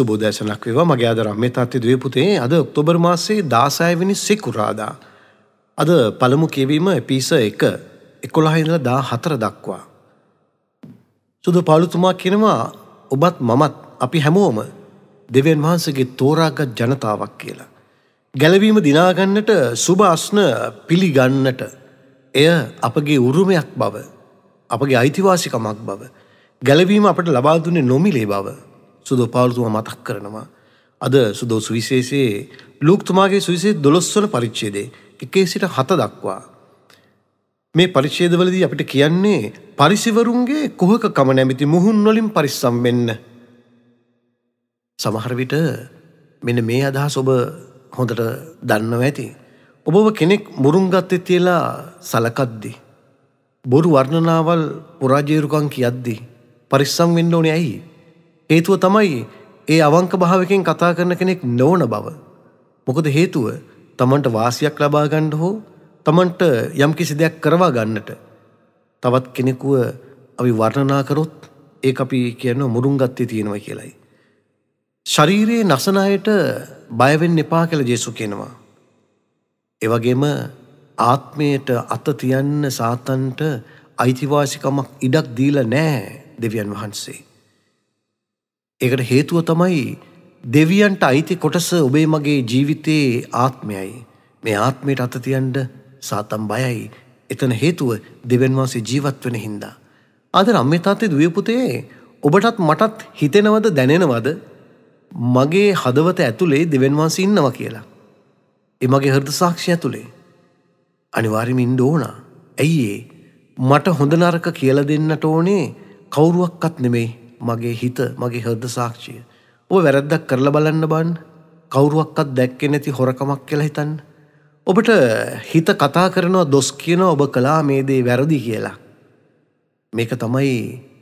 සුබෝදැසනක් වේවා මගේ ආදරම් මේ තත්ත්ව දවපුතේ අද ඔක්තෝබර් මාසේ දාසයවෙනි සෙකුරාදා. අද පළමු කියවීම පිස එක එකොළහහිඳල දා හතර දක්වා. සුදු පාලුතුමා කෙනවා ඔබත් මමත් අපි හැමෝම දෙවන් වහන්සගේ තෝරාගත් ජනතාවක් කියලා. ගැලවීම දිනාගන්නට සුභාස්න පිළිගන්නට එය අපගේ උරුමයක් බව අපගේ අයිතිවාසිකමක් බව ගැලවීම අපට ලබාදුන්නේ නොමිලේ බව සුදෝ පාලතුමා මතක් කරනවා. අද සුදෝ සුවිශේෂයේ ලූක්තුමාගේ සුවිසේ දොළොස්වන පරිච්චේදේ එකේ සිට හත දක්වා. මේ පරිච්චේදවලදී අපිට කියන්නේ පරිසිවරුන්ගේ කොහක කම නැමිති මුහුන් වලින් පරිස්සම් වෙන්න. සමහරවිට මෙන මේ අදහස් ඔබ හොඳට දන්නව ඇති. ඔබව කෙනෙක් මුරුන්ගත්තෙ තියලා සලකද්දි. බොරු වර්ණනාවල් පුරාජේරුකන් කියද්දි. පරිස්සම් වෙන්න ඕනේ ඇයි හේතුව තමයි ඒ අවංක භාවකෙන් කතා කරන කෙනෙක් නොවන බව. මොකද හේතුව තමන්ට වාසියක් ලබාගණ්ඩ හෝ තමන්ට යම් කිසි දෙයක් කරවා ගන්නට. තවත් කෙනෙකුව අපි වර්ණනා කරොත් ඒ අපි කියන මුරුන්ගත්තය තියෙනවා කියලයි. ශරීරයේ නසනයට බයවෙන් එපා කළ ජේසු කෙනවා. එවගේම ආත්මයට අත තියන්න සාතන්ට අයිතිවාසිකමක් ඉඩක් දීල නෑ දෙවියන් වහන්සේ. ඒකට හේතුව තමයි දෙවියන්ට අයිති කොටස ඔබේ මගේ ජීවිතයේ ආත්මයයි. මේ ආත්මයට අතතියන්ට සාතම් බයයි. එතන හේතුව දෙවන්වාසේ ජීවත් වෙන හින්දා. අද රම්මේ තාත්තේ දුවපුතේ ඔබටත් මටත් හිතෙනවද දැනෙනවද මගේ හදවත ඇතුළේ දෙවන්වාසී ඉන්නවා කියලා. එමගේ හෘද සාක්ෂය ඇතුළේ. අනිවාර්යමින් ඕනා. ඇයි ඒ මට හොඳ නරක කියලා දෙන්නට ඕනේ කවුරුවක්වත් නෙමෙයි මගේ හිත මගේ හෘද සාක්ෂිය. ඔබ වැරද්දක් කරලා බලන්න බන් කවුරුවක්කත් දැක්කෙ නැති හොරකමක් කියලා හිතන්න. ඔබට හිත කතා කරනවා දොස් කියන ඔබ කලා මේ දේ වැරදි කියලා. මේක තමයි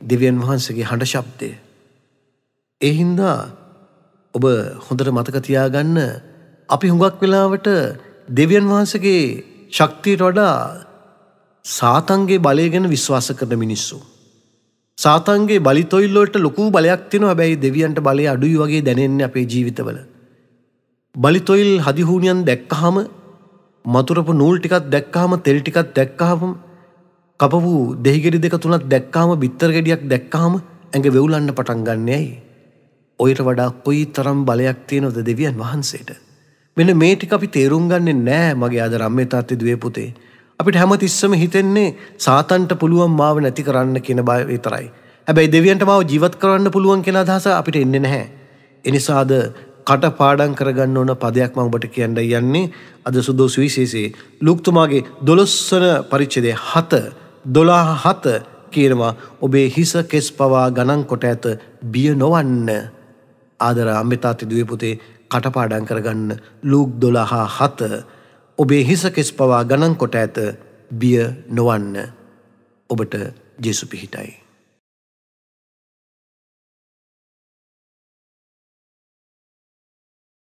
දෙවියන් වහන්සගේ හඬ ශබ්දය. ඒ හින්දා ඔබ හොඳට මතක තියාගන්න අපි හුඟක් වෙලාවට දෙවියන් වහන්සගේ ශක්තියට වඩා සාතන්ගේ බලය ගැන විශ්වාස කරන මිනිස්සු. සාතන්ගේ බලිතොයිල්ලොට ලොකු බලයක් තින හැබැයි දෙවියන්ට බලය අඩුයි වගේ දැනෙන්න අපේ ජීවිතවල. බලිතොයිල් හදිහූනියන් දැක්කහම මතුරපු නූල් ටිකත් දැක්කහම තෙල් ටිකත් දැක්කහම කප වූ දෙහිගෙඩි දෙක තුනත් දැක්කාම බිත්තර ගෙඩියක් දැක්කාම ඇඟ වෙවුලන්න පටන් ගන්නයයි. ඔයට වඩා කොයි තරම් බලයක් තියෙනොද දෙවියන් වහන්සේට. මෙන මේටි අපි තේරුම් ගන්නේ නෑ මගේ අද රම්මේ තාත්ති දවේ පුතේ අපිට හැම තිස්සම හිතෙන්නේ සාතන්ට පුළුවන් මාව නැති කරන්න කියන බය විතරයි. හැබැයි දෙවියන්ට මාව ජීවත් කරන්න පුළුවන් කියලා අදහස අපිට එන්නේ නැහැ. එනිසාද කට පාඩම් කරගන්න ඕන පදයක් මම ඔබට කියන්න යන්නේ අද සුදෝසු විශේෂයේ ලුක්තුමාගේ 12 වන පරිච්ඡේදයේ 7 12 7 කියනවා ඔබේ හිස කෙස් පවා ගණන් කොට ඇත බිය නොවන්න ආදර අම්බිතාති දුවේ පුතේ කටපාඩම් කරගන්න ලූක් 12 7 ඔබේ හිසකෙස් පවා ගණන්කොට ඇත බිය නොවන්න ඔබට ජෙසු පිහිටයි.